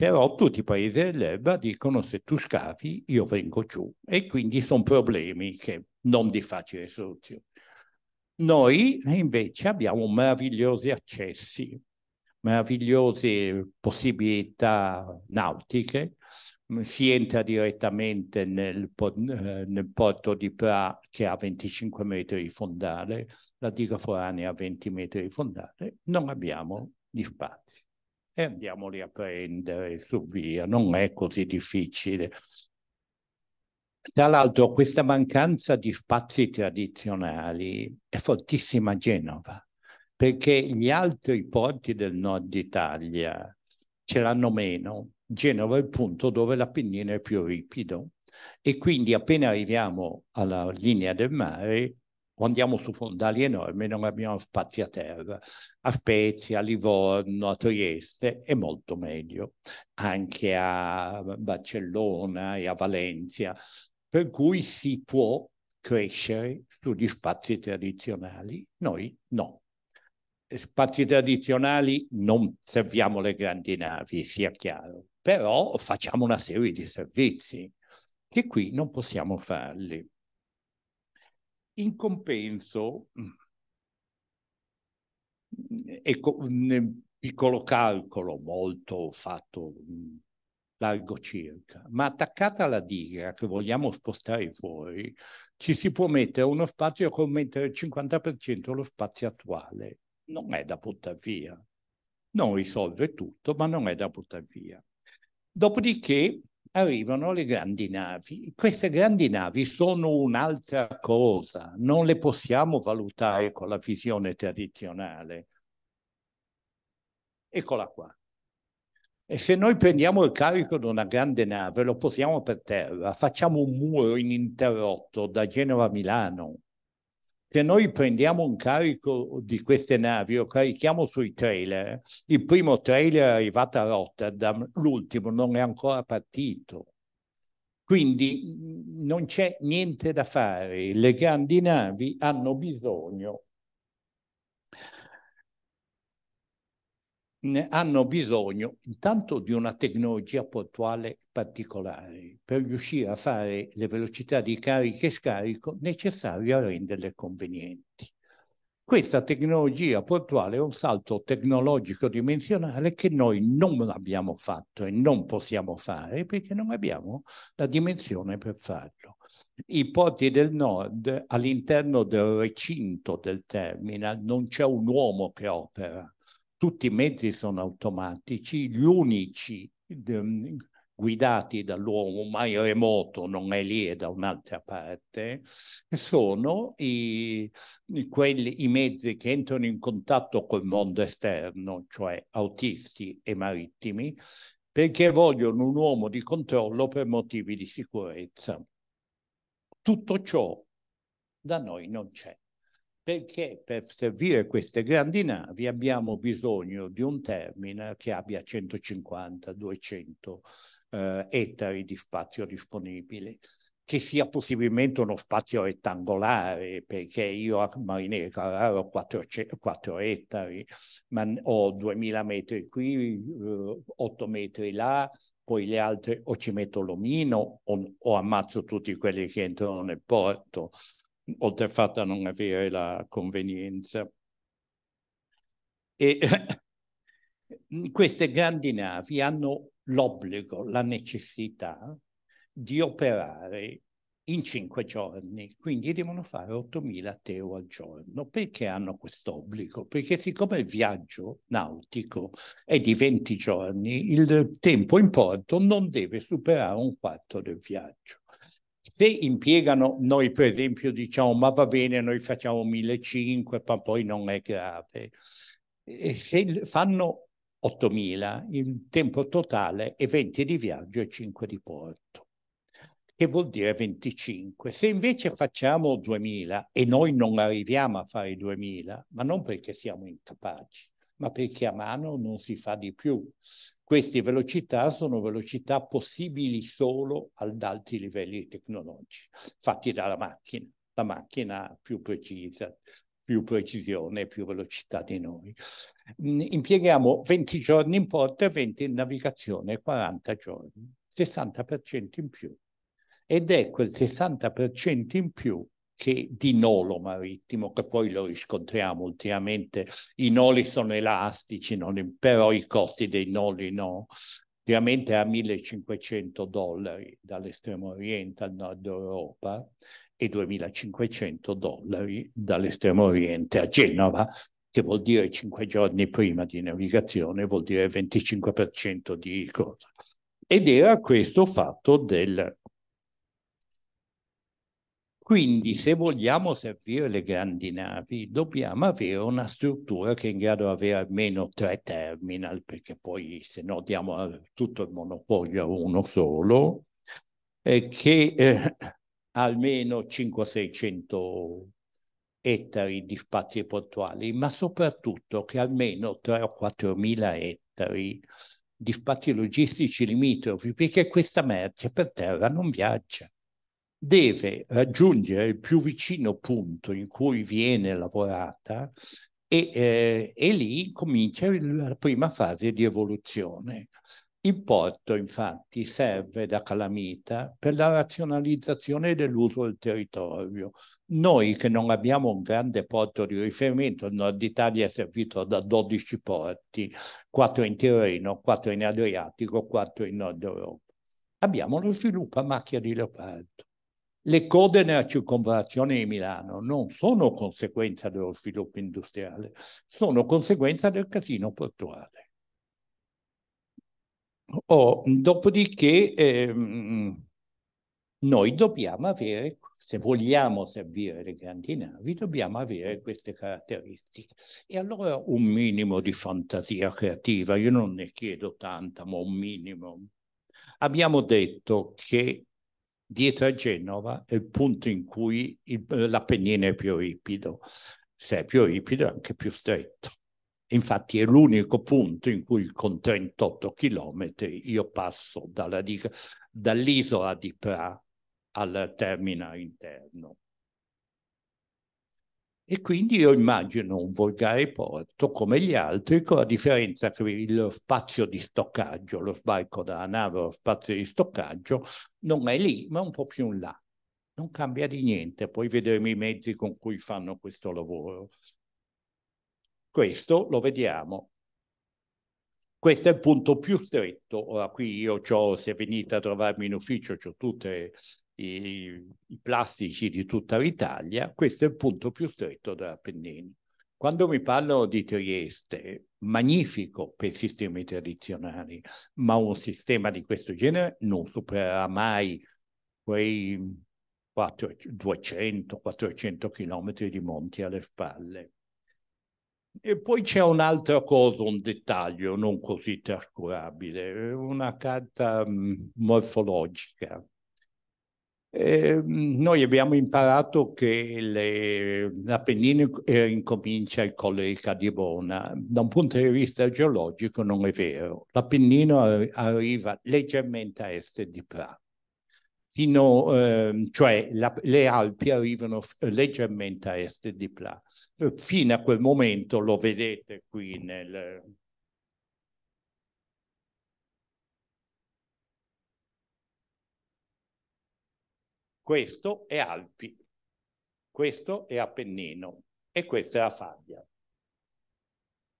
Però tutti i paesi dell'Elba dicono se tu scavi io vengo giù e quindi sono problemi che non di facile soluzione. Noi invece abbiamo meravigliosi accessi, meravigliose possibilità nautiche, si entra direttamente nel, eh, nel, porto di Pra che ha 25 metri di fondale, la diga foranea ha 20 metri di fondale, non abbiamo gli spazi e andiamoli a prendere su via, non è così difficile. Tra l'altro questa mancanza di spazi tradizionali è fortissima a Genova, perché gli altri porti del nord Italia ce l'hanno meno. Genova è il punto dove l'Appennino è più ripido e quindi appena arriviamo alla linea del mare andiamo su fondali enormi non abbiamo spazi a terra. A Spezia, a Livorno, a Trieste è molto meglio, anche a Barcellona e a Valencia, per cui si può crescere sugli spazi tradizionali, noi no. Spazi tradizionali non serviamo le grandi navi, sia chiaro, però facciamo una serie di servizi che qui non possiamo farli. In compenso, mm, ecco, un piccolo calcolo molto fatto mm, largo circa, ma attaccata alla diga che vogliamo spostare fuori, ci si può mettere uno spazio con mettere il 50% dello spazio attuale. Non è da buttare via. Non risolve tutto, ma non è da buttare via. Dopodiché arrivano le grandi navi. Queste grandi navi sono un'altra cosa, non le possiamo valutare con la visione tradizionale. Eccola qua. E se noi prendiamo il carico di una grande nave, lo posiamo per terra, facciamo un muro ininterrotto da Genova a Milano, se noi prendiamo un carico di queste navi, lo carichiamo sui trailer, il primo trailer è arrivato a Rotterdam, l'ultimo non è ancora partito. Quindi mm, non c'è niente da fare, le grandi navi hanno bisogno hanno bisogno intanto di una tecnologia portuale particolare per riuscire a fare le velocità di carica e scarico necessarie a renderle convenienti. Questa tecnologia portuale è un salto tecnologico dimensionale che noi non abbiamo fatto e non possiamo fare perché non abbiamo la dimensione per farlo. I porti del nord, all'interno del recinto del terminal, non c'è un uomo che opera tutti i mezzi sono automatici, gli unici mm, guidati dall'uomo mai remoto, non è lì, è da un'altra parte, sono i, quelli, i mezzi che entrano in contatto col mondo esterno, cioè autisti e marittimi, perché vogliono un uomo di controllo per motivi di sicurezza. Tutto ciò da noi non c'è perché per servire queste grandi navi abbiamo bisogno di un terminal che abbia 150-200 eh, ettari di spazio disponibile, che sia possibilmente uno spazio rettangolare, perché io a Marinere Carraro ho 4, 4 ettari, ma ho 2000 metri qui, 8 eh, metri là, poi le altre o ci metto l'omino o, o ammazzo tutti quelli che entrano nel porto oltre al fatto a non avere la convenienza. E queste grandi navi hanno l'obbligo, la necessità di operare in cinque giorni, quindi devono fare 8.000 teo al giorno. Perché hanno questo obbligo? Perché siccome il viaggio nautico è di 20 giorni, il tempo in porto non deve superare un quarto del viaggio se impiegano, noi per esempio diciamo ma va bene, noi facciamo 1500, ma poi non è grave. E se fanno 8000, il tempo totale è 20 di viaggio e 5 di porto, che vuol dire 25. Se invece facciamo 2000 e noi non arriviamo a fare 2000, ma non perché siamo incapaci, ma perché a mano non si fa di più. Queste velocità sono velocità possibili solo ad alti livelli tecnologici, fatti dalla macchina. La macchina ha più precisa, più precisione, più velocità di noi. Mm, impieghiamo 20 giorni in porta e 20 in navigazione, 40 giorni, 60% in più. Ed è quel 60% in più che di nolo marittimo, che poi lo riscontriamo ultimamente. I noli sono elastici, non, però i costi dei noli no. Ovviamente a 1500 dollari dall'estremo oriente al nord Europa e 2500 dollari dall'estremo oriente a Genova, che vuol dire 5 giorni prima di navigazione, vuol dire 25% di cosa. Ed era questo fatto del quindi se vogliamo servire le grandi navi dobbiamo avere una struttura che è in grado di avere almeno tre terminal, perché poi se no diamo eh, tutto il monopolio a uno solo, eh, che eh, almeno 500-600 ettari di spazi portuali, ma soprattutto che almeno 3 o 4 mila ettari di spazi logistici limitrofi, perché questa merce per terra non viaggia deve raggiungere il più vicino punto in cui viene lavorata e, eh, e lì comincia la prima fase di evoluzione. Il porto infatti serve da calamita per la razionalizzazione dell'uso del territorio. Noi che non abbiamo un grande porto di riferimento, il nord Italia è servito da 12 porti, 4 in Tirreno, 4 in Adriatico, 4 in Nord Europa. Abbiamo lo sviluppo a macchia di leopardo. Le code nella circonvallazione di Milano non sono conseguenza dello sviluppo industriale, sono conseguenza del casino portuale. Oh, dopodiché ehm, noi dobbiamo avere, se vogliamo servire le grandi navi, dobbiamo avere queste caratteristiche. E allora un minimo di fantasia creativa, io non ne chiedo tanta, ma un minimo. Abbiamo detto che dietro a Genova è il punto in cui l'Appennino è più ripido, se è più ripido è anche più stretto. Infatti è l'unico punto in cui con 38 km io passo dall'isola di Pra al terminal interno. E quindi io immagino un volgare porto come gli altri, con la differenza che lo spazio di stoccaggio, lo sbarco dalla nave, lo spazio di stoccaggio, non è lì, ma un po' più in là. Non cambia di niente, puoi vedermi i mezzi con cui fanno questo lavoro. Questo lo vediamo. Questo è il punto più stretto. Ora qui io ho, se venite a trovarmi in ufficio, ho tutte Le i, i plastici di tutta l'Italia, questo è il punto più stretto dell'Appennino. Quando mi parlo di Trieste, magnifico per i sistemi tradizionali, ma un sistema di questo genere non supererà mai quei 200-400 chilometri di monti alle spalle. E poi c'è un'altra cosa, un dettaglio non così trascurabile, una carta mm, morfologica eh, noi abbiamo imparato che l'Appennino eh, incomincia il Colle di Cadibona. Da un punto di vista geologico non è vero. L'Appennino ar- arriva leggermente a est di Prato. Fino, eh, cioè la, le Alpi arrivano f- leggermente a est di Pla. Fino a quel momento, lo vedete qui nel, Questo è Alpi, questo è Appennino e questa è la Faglia.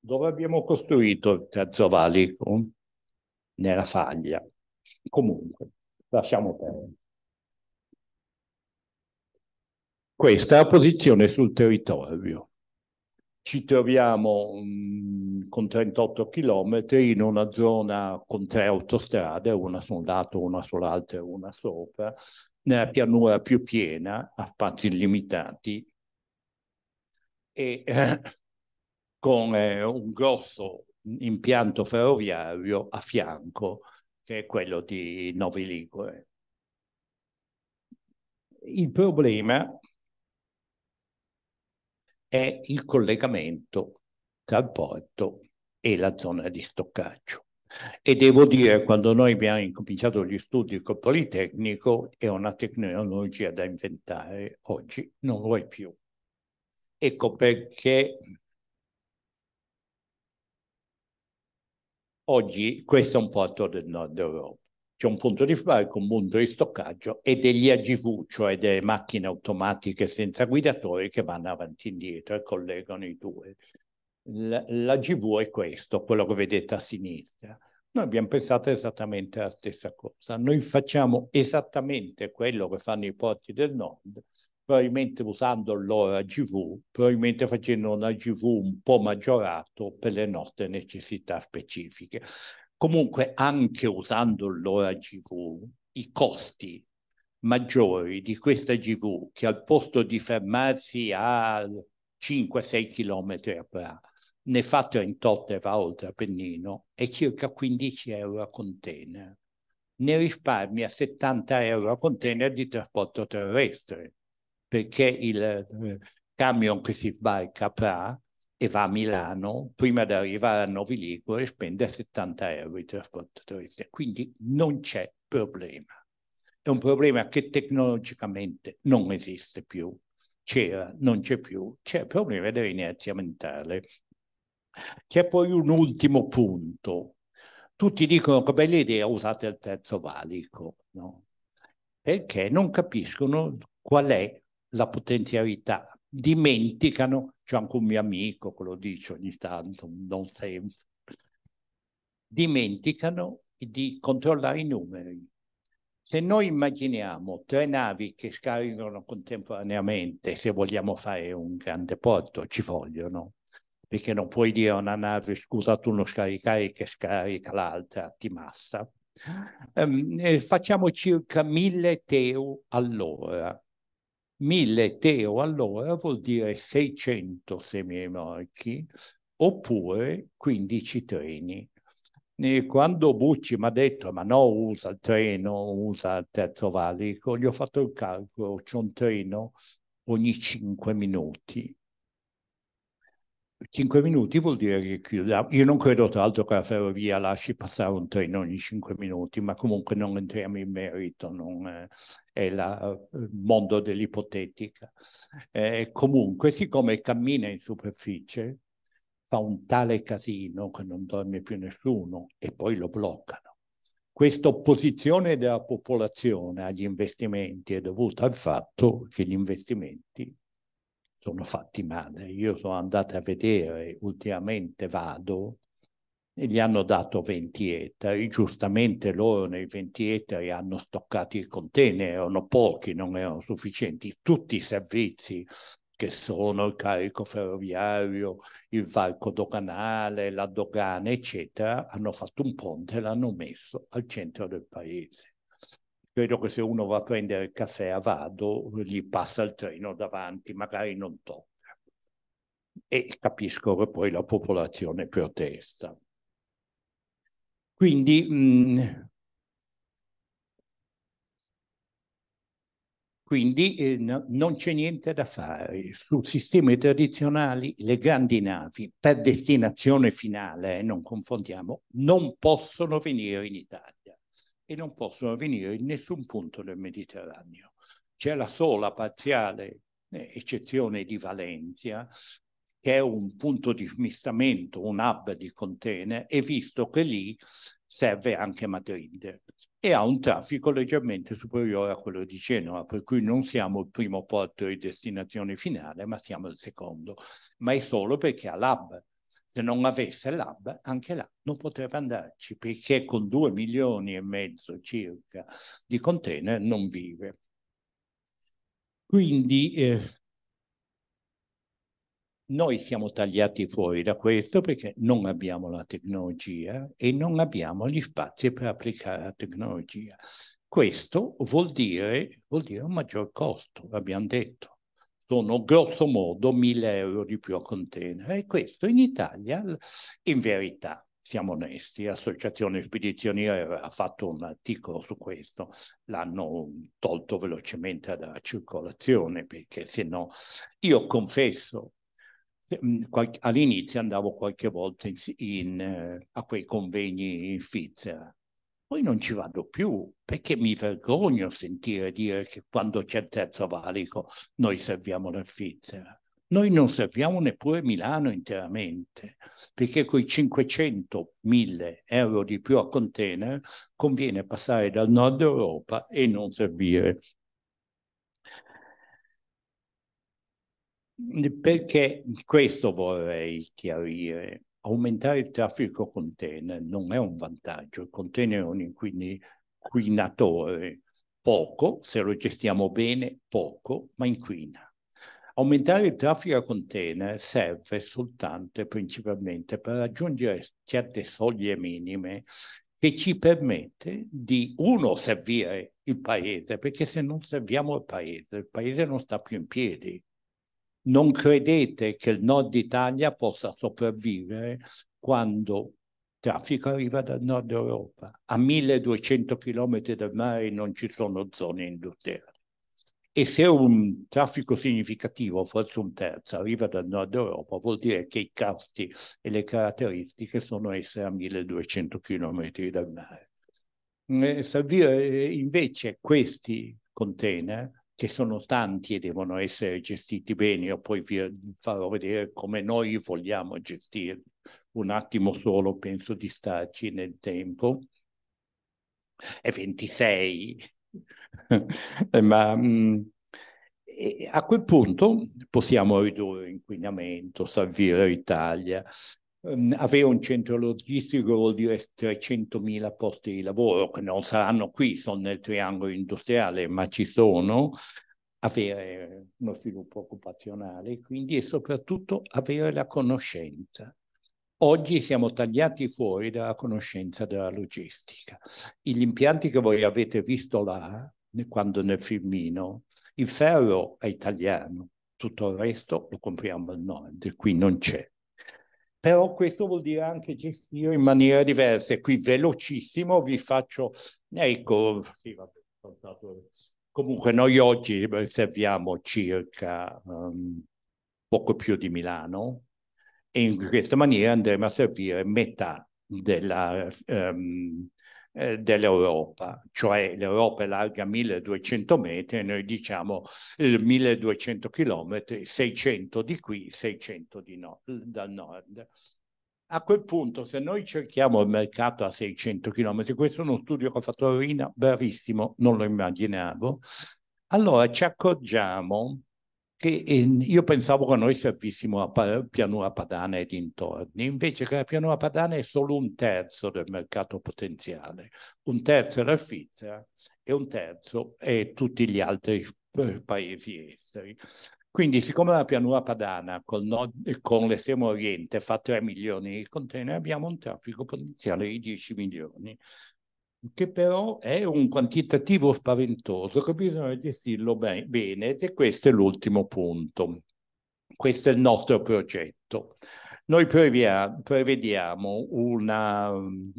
Dove abbiamo costruito il Terzo Valico? Nella Faglia. Comunque, lasciamo perdere. Questa è la posizione sul territorio ci troviamo mm, con 38 chilometri in una zona con tre autostrade, una su un lato, una sull'altra e una sopra, nella pianura più piena, a spazi limitati, e eh, con eh, un grosso impianto ferroviario a fianco, che è quello di Novi Ligure. Il problema è il collegamento tra il porto e la zona di stoccaggio. E devo dire, quando noi abbiamo incominciato gli studi col Politecnico, è una tecnologia da inventare, oggi non lo è più. Ecco perché oggi questo è un porto del nord Europa c'è un punto di sbarco, un punto di stoccaggio e degli AGV, cioè delle macchine automatiche senza guidatori che vanno avanti e indietro e collegano i due. L'AGV è questo, quello che vedete a sinistra. Noi abbiamo pensato esattamente la stessa cosa. Noi facciamo esattamente quello che fanno i porti del nord, probabilmente usando il loro AGV, probabilmente facendo un AGV un po' maggiorato per le nostre necessità specifiche. Comunque, anche usando l'ora GV, i costi maggiori di questa GV che al posto di fermarsi a 5-6 km a Pra, ne fa 38 e va oltre Pennino, è circa 15 euro a container. Ne risparmia 70 euro a container di trasporto terrestre perché il eh, camion che si sbarca a Pra e va a Milano, prima di arrivare a Novi Ligure spende 70 euro di trasporto trasportatori. Quindi non c'è problema. È un problema che tecnologicamente non esiste più. C'era, non c'è più. C'è il problema dell'inerzia mentale. C'è poi un ultimo punto. Tutti dicono che bella idea usate il terzo valico, no? perché non capiscono qual è la potenzialità dimenticano, c'è anche un mio amico che lo dice ogni tanto, non sempre, dimenticano di controllare i numeri. Se noi immaginiamo tre navi che scaricano contemporaneamente, se vogliamo fare un grande porto, ci vogliono, perché non puoi dire a una nave scusa tu non scaricare che scarica l'altra, ti massa. Um, facciamo circa 1000 teu all'ora 1000 teo all'ora vuol dire 600 semiemorchi oppure 15 treni. E quando Bucci mi ha detto ma no usa il treno, usa il terzo valico, gli ho fatto il calcolo, c'è un treno ogni 5 minuti. 5 minuti vuol dire che chiudiamo. Io non credo tra l'altro che la ferrovia lasci passare un treno ogni 5 minuti, ma comunque non entriamo in merito, non, è la, il eh, mondo dell'ipotetica. Eh, comunque, siccome cammina in superficie, fa un tale casino che non dorme più nessuno e poi lo bloccano. Questa opposizione della popolazione agli investimenti è dovuta al fatto che gli investimenti sono fatti male. Io sono andato a vedere, ultimamente vado, e gli hanno dato 20 ettari, giustamente loro nei 20 ettari hanno stoccato i container, erano pochi, non erano sufficienti, tutti i servizi che sono il carico ferroviario, il varco doganale, la dogana, eccetera, hanno fatto un ponte e l'hanno messo al centro del paese credo che se uno va a prendere il caffè a Vado, gli passa il treno davanti, magari non tocca. E capisco che poi la popolazione protesta. Quindi mm, Quindi eh, non c'è niente da fare. Su sistemi tradizionali le grandi navi per destinazione finale, eh, non confondiamo, non possono venire in Italia e non possono venire in nessun punto del Mediterraneo. C'è la sola parziale eh, eccezione di Valencia, che è un punto di smistamento, un hub di container, e visto che lì serve anche Madrid e ha un traffico leggermente superiore a quello di Genova, per cui non siamo il primo porto di destinazione finale, ma siamo il secondo, ma è solo perché ha l'hub se non avesse l'hub, anche là non potrebbe andarci, perché con due milioni e mezzo circa di container non vive. Quindi eh, noi siamo tagliati fuori da questo perché non abbiamo la tecnologia e non abbiamo gli spazi per applicare la tecnologia. Questo vuol dire, vuol dire un maggior costo, l'abbiamo detto sono grosso modo 1000 euro di più a container e questo in Italia in verità siamo onesti, l'associazione spedizioniere ha fatto un articolo su questo, l'hanno tolto velocemente dalla circolazione perché se no io confesso mm, all'inizio andavo qualche volta in, in, eh, a quei convegni in Svizzera poi non ci vado più perché mi vergogno sentire dire che quando c'è il terzo valico noi serviamo la Svizzera. Noi non serviamo neppure Milano interamente, perché con i 500.000 euro di più a container conviene passare dal nord Europa e non servire perché questo vorrei chiarire aumentare il traffico container non è un vantaggio, il container è un inquinatore, poco, se lo gestiamo bene, poco, ma inquina. Aumentare il traffico container serve soltanto e principalmente per raggiungere certe soglie minime che ci permette di, uno, servire il paese, perché se non serviamo il paese, il paese non sta più in piedi non credete che il nord Italia possa sopravvivere quando il traffico arriva dal nord Europa. A 1200 km dal mare non ci sono zone industriali. E se un traffico significativo, forse un terzo, arriva dal nord Europa, vuol dire che i costi e le caratteristiche sono essere a 1200 km dal mare. Eh, servire eh, invece questi container che sono tanti e devono essere gestiti bene. Io poi vi farò vedere come noi vogliamo gestirli. Un attimo solo, penso di starci nel tempo. È 26, ma mh, mm, a quel punto possiamo ridurre l'inquinamento, salvare l'Italia, Ehm, avere un centro logistico vuol dire 300.000 posti di lavoro che non saranno qui, sono nel triangolo industriale, ma ci sono, avere uno sviluppo occupazionale, quindi e soprattutto avere la conoscenza. Oggi siamo tagliati fuori dalla conoscenza della logistica. Gli impianti che voi avete visto là, quando nel filmino, il ferro è italiano, tutto il resto lo compriamo al nord, qui non c'è però questo vuol dire anche gestire in maniera diversa. E Qui velocissimo vi faccio, ecco, sì, vabbè, comunque noi oggi serviamo circa um, poco più di Milano e in questa maniera andremo a servire metà della um, eh, dell'Europa, cioè l'Europa è larga 1200 metri e noi diciamo 1200 eh, chilometri, 600 di qui, 600 di no, dal nord. A quel punto, se noi cerchiamo il mercato a 600 km, questo è uno studio che ho fatto a Rina, bravissimo, non lo immaginavo, allora ci accorgiamo che ehm, io pensavo che noi servissimo a Pianura Padana e dintorni, invece che la Pianura Padana è solo un terzo del mercato potenziale, un terzo è la Svizzera e un terzo è tutti gli altri eh, paesi esteri. Quindi siccome la pianura padana con, nord, con l'estremo oriente fa 3 milioni di container, abbiamo un traffico potenziale di 10 milioni che però è un quantitativo spaventoso che bisogna gestirlo ben, bene e questo è l'ultimo punto. Questo è il nostro progetto. Noi prevediamo una mm,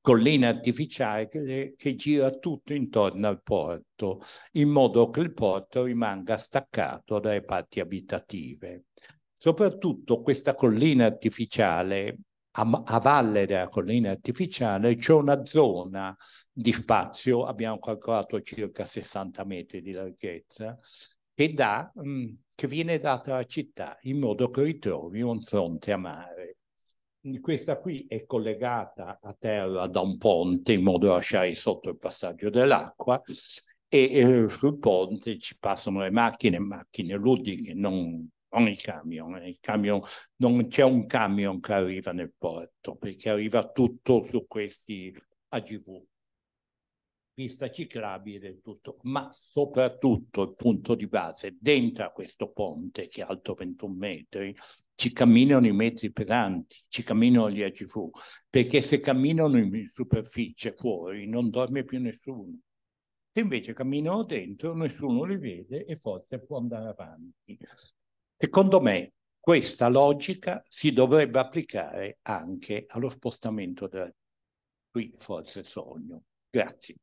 collina artificiale che gira tutto intorno al porto, in modo che il porto rimanga staccato dalle parti abitative. Soprattutto questa collina artificiale a, a valle della collina artificiale c'è una zona di spazio, abbiamo calcolato circa 60 metri di larghezza, che, dà, mh, mm, che viene data alla città in modo che ritrovi un fronte a mare. Questa qui è collegata a terra da un ponte in modo da lasciare sotto il passaggio dell'acqua e eh, sul ponte ci passano le macchine, macchine ludiche, non non il camion, eh. il camion non c'è un camion che arriva nel porto perché arriva tutto su questi AGV, pista ciclabile e tutto, ma soprattutto il punto di base, dentro a questo ponte che è alto 21 metri, ci camminano i mezzi pesanti, ci camminano gli AGV, perché se camminano in superficie fuori non dorme più nessuno. Se invece camminano dentro, nessuno li vede e forse può andare avanti. Secondo me questa logica si dovrebbe applicare anche allo spostamento della... Qui forse sogno. Grazie.